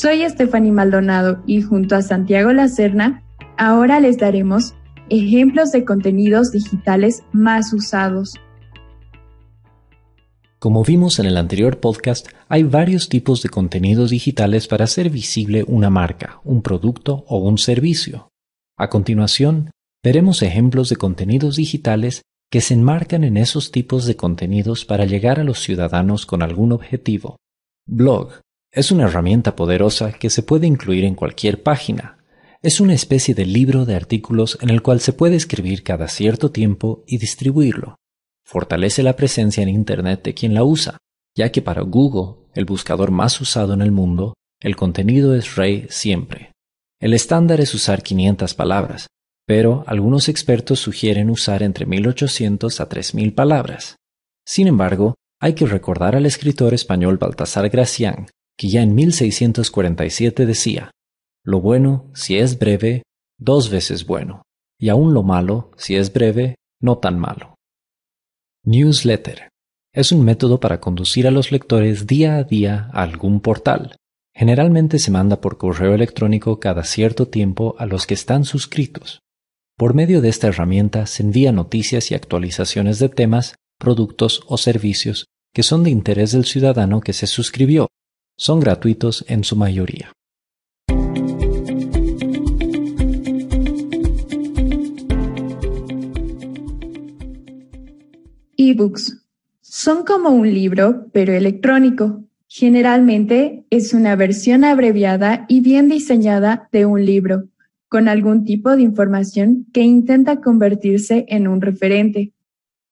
Soy Estefany Maldonado y junto a Santiago Lacerna, ahora les daremos ejemplos de contenidos digitales más usados. Como vimos en el anterior podcast, hay varios tipos de contenidos digitales para hacer visible una marca, un producto o un servicio. A continuación, veremos ejemplos de contenidos digitales que se enmarcan en esos tipos de contenidos para llegar a los ciudadanos con algún objetivo. Blog es una herramienta poderosa que se puede incluir en cualquier página. Es una especie de libro de artículos en el cual se puede escribir cada cierto tiempo y distribuirlo. Fortalece la presencia en Internet de quien la usa, ya que para Google, el buscador más usado en el mundo, el contenido es rey siempre. El estándar es usar 500 palabras, pero algunos expertos sugieren usar entre 1800 a 3000 palabras. Sin embargo, hay que recordar al escritor español Baltasar Gracián, que ya en 1647 decía, Lo bueno, si es breve, dos veces bueno, y aún lo malo, si es breve, no tan malo. Newsletter. Es un método para conducir a los lectores día a día a algún portal. Generalmente se manda por correo electrónico cada cierto tiempo a los que están suscritos. Por medio de esta herramienta se envía noticias y actualizaciones de temas, productos o servicios que son de interés del ciudadano que se suscribió, son gratuitos en su mayoría. ebooks. Son como un libro, pero electrónico. Generalmente es una versión abreviada y bien diseñada de un libro, con algún tipo de información que intenta convertirse en un referente.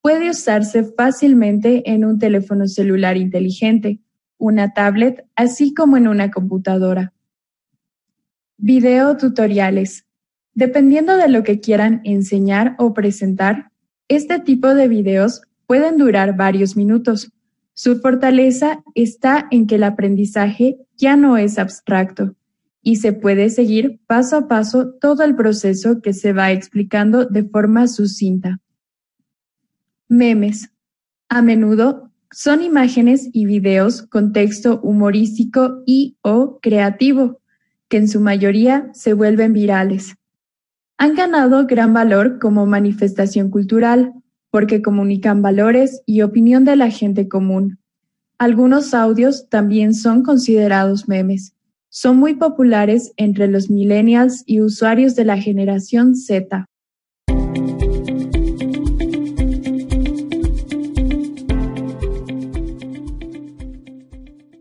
Puede usarse fácilmente en un teléfono celular inteligente, una tablet, así como en una computadora. Video tutoriales. Dependiendo de lo que quieran enseñar o presentar, este tipo de videos pueden durar varios minutos. Su fortaleza está en que el aprendizaje ya no es abstracto y se puede seguir paso a paso todo el proceso que se va explicando de forma sucinta. Memes. A menudo son imágenes y videos con texto humorístico y o creativo, que en su mayoría se vuelven virales. Han ganado gran valor como manifestación cultural, porque comunican valores y opinión de la gente común. Algunos audios también son considerados memes. Son muy populares entre los millennials y usuarios de la generación Z.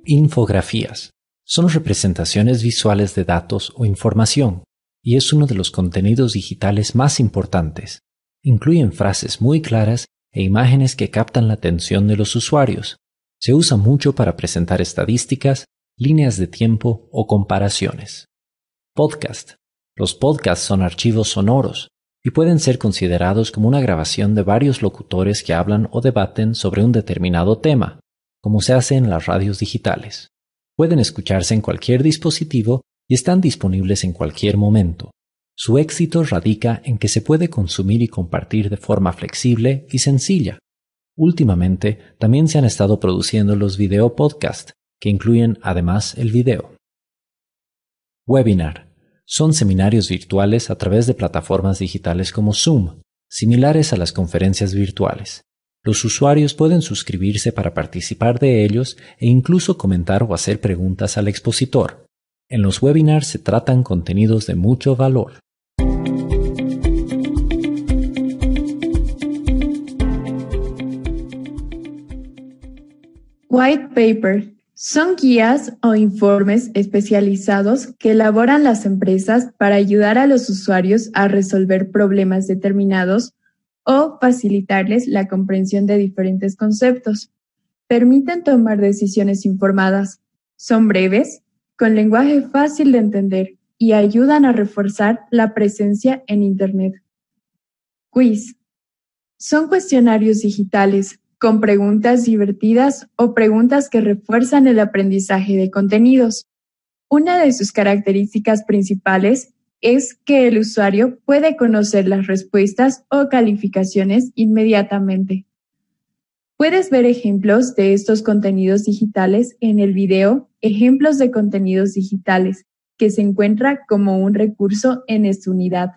Infografías son representaciones visuales de datos o información y es uno de los contenidos digitales más importantes. Incluyen frases muy claras e imágenes que captan la atención de los usuarios. Se usa mucho para presentar estadísticas, líneas de tiempo o comparaciones. Podcast. Los podcasts son archivos sonoros y pueden ser considerados como una grabación de varios locutores que hablan o debaten sobre un determinado tema, como se hace en las radios digitales. Pueden escucharse en cualquier dispositivo y están disponibles en cualquier momento. Su éxito radica en que se puede consumir y compartir de forma flexible y sencilla. Últimamente, también se han estado produciendo los video podcasts que incluyen además el video. Webinar. Son seminarios virtuales a través de plataformas digitales como Zoom, similares a las conferencias virtuales. Los usuarios pueden suscribirse para participar de ellos e incluso comentar o hacer preguntas al expositor. En los webinars se tratan contenidos de mucho valor. White paper son guías o informes especializados que elaboran las empresas para ayudar a los usuarios a resolver problemas determinados o facilitarles la comprensión de diferentes conceptos. Permiten tomar decisiones informadas. Son breves, con lenguaje fácil de entender y ayudan a reforzar la presencia en Internet. Quiz. Son cuestionarios digitales con preguntas divertidas o preguntas que refuerzan el aprendizaje de contenidos. Una de sus características principales es que el usuario puede conocer las respuestas o calificaciones inmediatamente. Puedes ver ejemplos de estos contenidos digitales en el video Ejemplos de contenidos digitales, que se encuentra como un recurso en esta unidad.